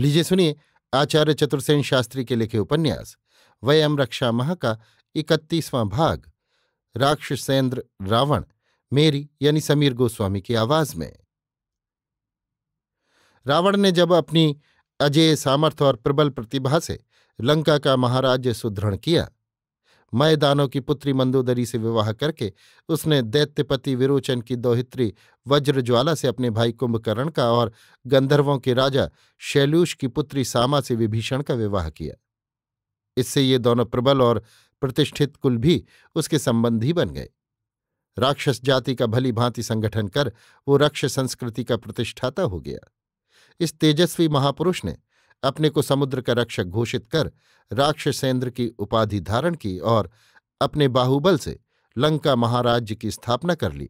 लीजिए सुनिए आचार्य चतुर्सेन शास्त्री के लिखे उपन्यास वयम रक्षामह का इकतीसवां भाग राक्षसेंद्र रावण मेरी यानी समीर गोस्वामी की आवाज में रावण ने जब अपनी अजेय सामर्थ्य और प्रबल प्रतिभा से लंका का महाराज्य सुदृढ़ किया मयदानों की पुत्री मंदोदरी से विवाह करके उसने दैत्यपति विरोचन की दोहित्री वज्रज्वाला से अपने भाई कुंभकर्ण का और गंधर्वों के राजा शैलूष की पुत्री सामा से विभीषण का विवाह किया इससे ये दोनों प्रबल और प्रतिष्ठित कुल भी उसके संबंधी बन गए राक्षस जाति का भली भांति संगठन कर वो रक्ष संस्कृति का प्रतिष्ठाता हो गया इस तेजस्वी महापुरुष ने अपने को समुद्र का रक्षक घोषित कर राक्षसेंद्र की उपाधि धारण की और अपने बाहुबल से लंका महाराज्य की स्थापना कर ली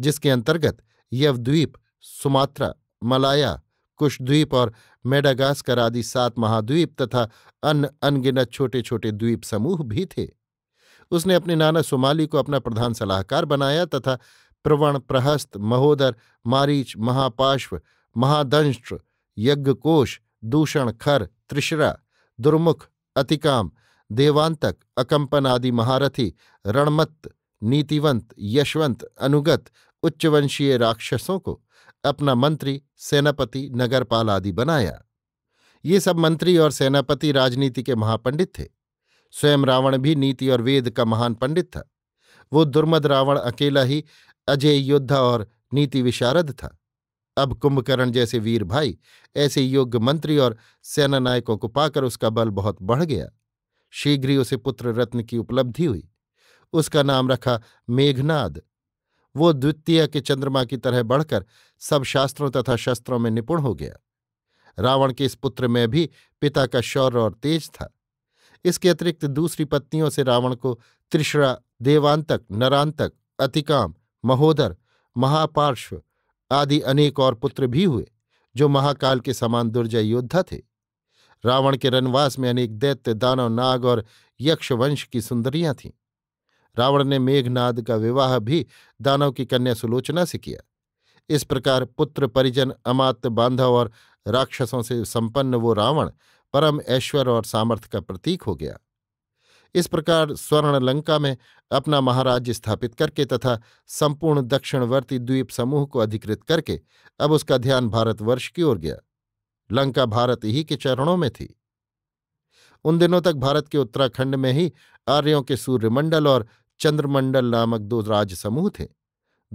जिसके अंतर्गत यवद्वीप सुमात्रा मलाया कुशद्वीप और मेडागास्कर आदि सात महाद्वीप तथा अन्य अनगिनत छोटे छोटे द्वीप समूह भी थे उसने अपने नाना सोमाली को अपना प्रधान सलाहकार बनाया तथा प्रवण प्रहस्त महोदर मारीच महापाश्व महादंष्ट्र यज्ञकोश दूषण खर त्रिशरा दुर्मुख अतिकाम देवांतक अकंपन आदि महारथी रणमत्त नीतिवंत यशवंत अनुगत उच्चवंशीय राक्षसों को अपना मंत्री सेनापति नगरपाल आदि बनाया ये सब मंत्री और सेनापति राजनीति के महापंडित थे स्वयं रावण भी नीति और वेद का महान पंडित था वो दुर्मद रावण अकेला ही अजय योद्धा और नीति विशारद था अब कुंभकर्ण जैसे वीर भाई ऐसे योग्य मंत्री और सेनानायकों को पाकर उसका बल बहुत बढ़ गया शीघ्र ही उसे पुत्र रत्न की उपलब्धि हुई उसका नाम रखा मेघनाद वो द्वितीय के चंद्रमा की तरह बढ़कर सब शास्त्रों तथा शस्त्रों में निपुण हो गया रावण के इस पुत्र में भी पिता का शौर्य और तेज था इसके अतिरिक्त दूसरी पत्नियों से रावण को त्रिशरा देवांतक नरांतक अतिकाम महोदर महापार्श्व आदि अनेक और पुत्र भी हुए जो महाकाल के समान दुर्जय योद्धा थे रावण के रनवास में अनेक दैत्य दानव नाग और यक्षवंश की सुंदरियां थीं रावण ने मेघनाद का विवाह भी दानव की कन्या सुलोचना से किया इस प्रकार पुत्र परिजन अमात बांधव और राक्षसों से संपन्न वो रावण परम ऐश्वर और सामर्थ्य का प्रतीक हो गया इस प्रकार स्वर्ण लंका में अपना महाराज्य स्थापित करके तथा संपूर्ण दक्षिणवर्ती द्वीप समूह को अधिकृत करके अब उसका ध्यान भारतवर्ष की ओर गया लंका भारत ही के चरणों में थी उन दिनों तक भारत के उत्तराखंड में ही आर्यों के सूर्यमंडल और चंद्रमंडल नामक दो राज समूह थे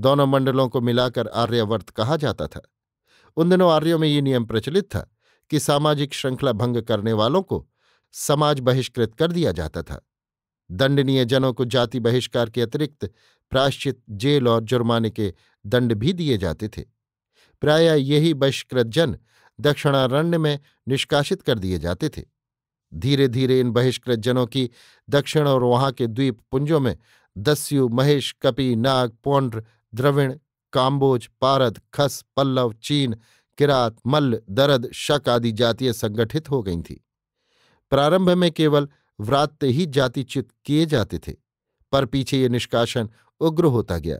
दोनों मंडलों को मिलाकर आर्यवर्त कहा जाता था उन दिनों आर्यों में ये नियम प्रचलित था कि सामाजिक श्रृंखला भंग करने वालों को समाज बहिष्कृत कर दिया जाता था दंडनीय जनों को जाति बहिष्कार के अतिरिक्त प्राश्चित जेल और जुर्माने के दंड भी दिए जाते थे प्राय यही बहिष्कृत जन दक्षिणारण्य में निष्कासित कर दिए जाते थे धीरे धीरे इन बहिष्कृत जनों की दक्षिण और वहां के द्वीप पुंजों में दस्यु महेश कपि नाग पौंड्र द्रविण काम्बोज पारद खस पल्लव चीन किरात मल्ल दरद शक आदि जातियां संगठित हो गई थीं प्रारंभ में केवल व्रात ही जातिच्युत किए जाते थे पर पीछे ये निष्कासन उग्र होता गया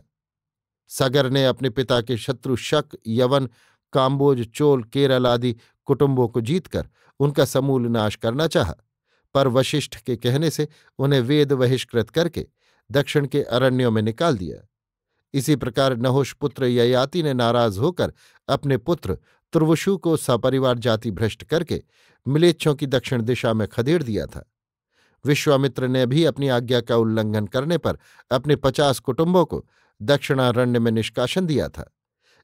सगर ने अपने पिता के शत्रु शक यवन काम्बोज चोल केरल आदि कुटुंबों को जीतकर उनका समूल नाश करना चाहा पर वशिष्ठ के कहने से उन्हें वेद बहिष्कृत करके दक्षिण के अरण्यों में निकाल दिया इसी प्रकार नहोश पुत्र ययाति ने नाराज होकर अपने पुत्र त्रुवशु को सपरिवार जाति भ्रष्ट करके मिलेच्छों की दक्षिण दिशा में खदेड़ दिया था विश्वामित्र ने भी अपनी आज्ञा का उल्लंघन करने पर अपने पचास कुटुंबों को दक्षिणारण्य में निष्कासन दिया था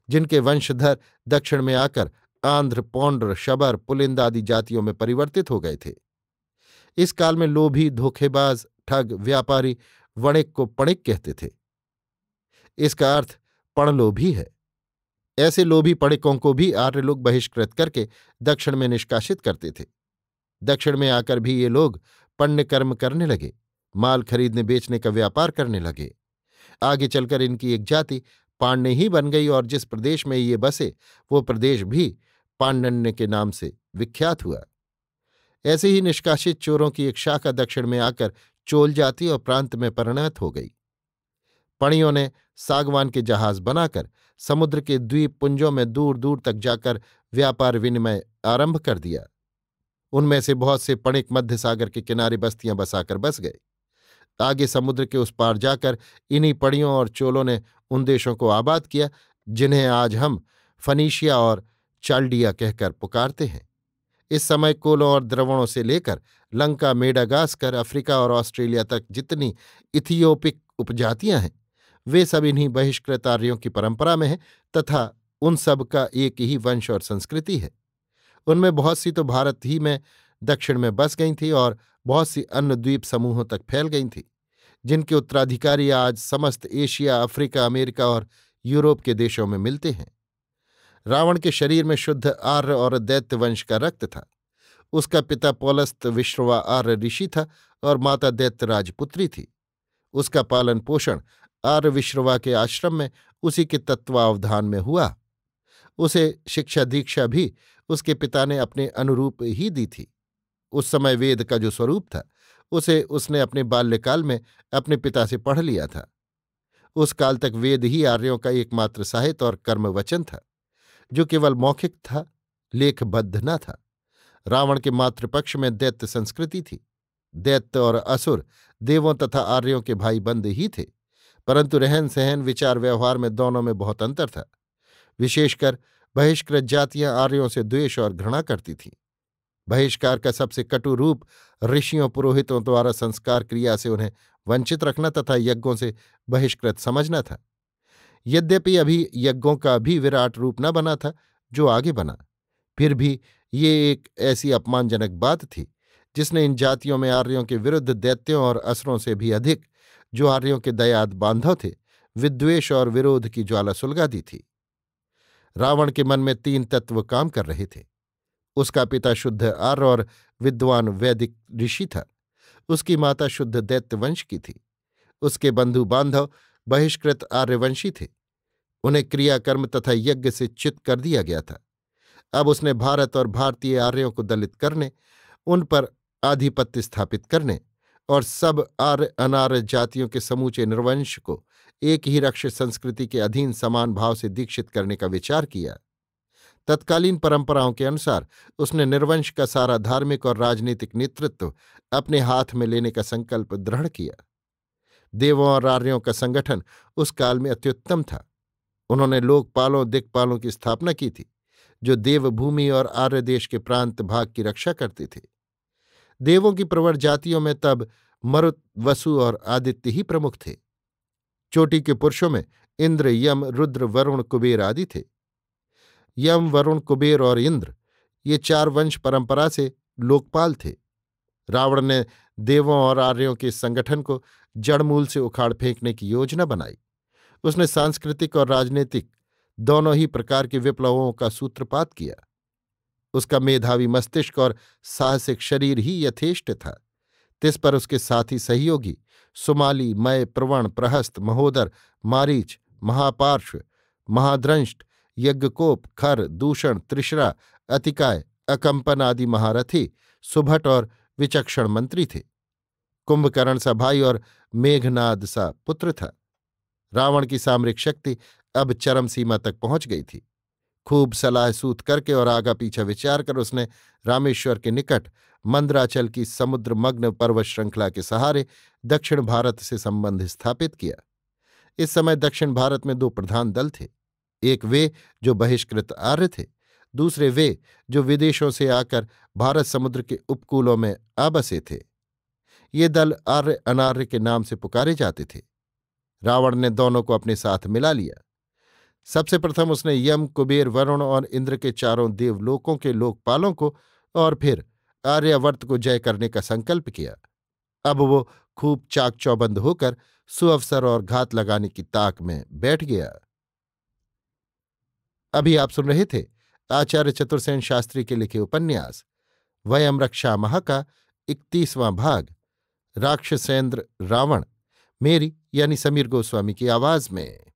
जिनके वंशधर दक्षिण में आकर आंध्र पौंड्र शबर पुलिंद आदि जातियों में परिवर्तित हो गए थे इस काल में लोभी धोखेबाज ठग व्यापारी वणिक को पणिक कहते थे इसका अर्थ पणलोभी है ऐसे लोभी पढ़िकों को भी आर्य लोग बहिष्कृत करके दक्षिण में निष्कासित करते थे दक्षिण में आकर भी ये लोग पण्य कर्म करने लगे माल खरीदने बेचने का व्यापार करने लगे आगे चलकर इनकी एक जाति पांडे ही बन गई और जिस प्रदेश में ये बसे वो प्रदेश भी पांडण्य के नाम से विख्यात हुआ ऐसे ही निष्कासित चोरों की एक शाखा दक्षिण में आकर चोल जाती और प्रांत में परिणत हो गई पणियों ने सागवान के जहाज बनाकर समुद्र के द्वीप पुंजों में दूर दूर तक जाकर व्यापार विनिमय आरंभ कर दिया उनमें से बहुत से पणिक मध्य सागर के किनारे बस्तियां बसाकर बस गए आगे समुद्र के उस पार जाकर इन्हीं पड़ियों और चोलों ने उन देशों को आबाद किया जिन्हें आज हम फनीशिया और चाल्डिया कहकर पुकारते हैं इस समय कोलों और द्रवणों से लेकर लंका मेडागास्कर अफ्रीका और ऑस्ट्रेलिया तक जितनी इथियोपिक उपजातियां हैं वे सब इन्हीं बहिष्कृत आर्यों की परंपरा में हैं तथा उन सब का एक ही वंश और संस्कृति है उनमें बहुत सी तो भारत ही में दक्षिण में बस गई थी और बहुत सी अन्य द्वीप समूहों तक फैल गई थी जिनके उत्तराधिकारी आज समस्त एशिया अफ्रीका अमेरिका और यूरोप के देशों में मिलते हैं रावण के शरीर में शुद्ध आर्य और दैत्य वंश का रक्त था उसका पिता पोलस्त विश्ववा आर्य ऋषि था और माता दैत्य राजपुत्री थी उसका पालन पोषण आर्य विश्रवा के आश्रम में उसी के तत्वावधान में हुआ उसे शिक्षा दीक्षा भी उसके पिता ने अपने अनुरूप ही दी थी उस समय वेद का जो स्वरूप था उसे उसने अपने बाल्यकाल में अपने पिता से पढ़ लिया था उस काल तक वेद ही आर्यों का एकमात्र साहित्य और कर्म वचन था जो केवल मौखिक था लेखबद्ध न था रावण के मातृपक्ष में दैत्य संस्कृति थी दैत्य और असुर देवों तथा आर्यों के भाई बंद ही थे परंतु रहन सहन विचार व्यवहार में दोनों में बहुत अंतर था विशेषकर बहिष्कृत जातियां आर्यों से द्वेष और घृणा करती थीं बहिष्कार का सबसे कटु रूप ऋषियों पुरोहितों द्वारा संस्कार क्रिया से उन्हें वंचित रखना तथा यज्ञों से बहिष्कृत समझना था यद्यपि अभी यज्ञों का भी विराट रूप न बना था जो आगे बना फिर भी ये एक ऐसी अपमानजनक बात थी जिसने इन जातियों में आर्यों के विरुद्ध दैत्यों और असरों से भी अधिक जो आर्यों के दयाद बांधव थे विद्वेष और विरोध की ज्वाला सुलगा दी थी रावण के मन में तीन तत्व काम कर रहे थे उसका पिता शुद्ध आर्य और विद्वान वैदिक ऋषि था उसकी माता शुद्ध दैत्यवंश की थी उसके बंधु बांधव बहिष्कृत आर्यवंशी थे उन्हें क्रियाकर्म तथा यज्ञ से चित कर दिया गया था अब उसने भारत और भारतीय आर्यों को दलित करने उन पर आधिपत्य स्थापित करने और सब आर्य अनार्य जातियों के समूचे निर्वंश को एक ही रक्ष संस्कृति के अधीन समान भाव से दीक्षित करने का विचार किया तत्कालीन परंपराओं के अनुसार उसने निर्वंश का सारा धार्मिक और राजनीतिक नेतृत्व अपने हाथ में लेने का संकल्प दृढ़ किया देवों और आर्यों का संगठन उस काल में अत्युत्तम था उन्होंने लोकपालों दिक्पालों की स्थापना की थी जो देवभूमि और आर्य देश के प्रांत भाग की रक्षा करते थे देवों की प्रवर जातियों में तब मरुत वसु और आदित्य ही प्रमुख थे चोटी के पुरुषों में इंद्र यम रुद्र वरुण कुबेर आदि थे यम वरुण कुबेर और इंद्र ये चार वंश परंपरा से लोकपाल थे रावण ने देवों और आर्यों के संगठन को जड़मूल से उखाड़ फेंकने की योजना बनाई उसने सांस्कृतिक और राजनीतिक दोनों ही प्रकार के विप्लवों का सूत्रपात किया उसका मेधावी मस्तिष्क और साहसिक शरीर ही यथेष्ट था तिस पर उसके साथी सहयोगी सुमाली मय प्रवण प्रहस्त महोदर मारीच महापार्श्व महाद्रंष्ट यज्ञकोप खर दूषण त्रिशरा अतिकाय अकंपन आदि महारथी सुभट और विचक्षण मंत्री थे कुंभकर्ण सा भाई और मेघनाद सा पुत्र था रावण की सामरिक शक्ति अब चरम सीमा तक पहुंच गई थी खूब सलाह सूत करके और आगा पीछा विचार कर उसने रामेश्वर के निकट मंदराचल की समुद्र मग्न पर्वत श्रृंखला के सहारे दक्षिण भारत से संबंध स्थापित किया इस समय दक्षिण भारत में दो प्रधान दल थे एक वे जो बहिष्कृत आर्य थे दूसरे वे जो विदेशों से आकर भारत समुद्र के उपकूलों में आबसे थे ये दल आर्य अनार्य के नाम से पुकारे जाते थे रावण ने दोनों को अपने साथ मिला लिया सबसे प्रथम उसने यम कुबेर वरुण और इंद्र के चारों देवलोकों के लोकपालों को और फिर आर्यावर्त को जय करने का संकल्प किया अब वो खूब चाक चौबंद होकर सुअवसर और घात लगाने की ताक में बैठ गया अभी आप सुन रहे थे आचार्य चतुर्सेन शास्त्री के लिखे उपन्यास वयम रक्षा महा का इकतीसवां भाग राक्षसेंद्र रावण मेरी यानी समीर गोस्वामी की आवाज में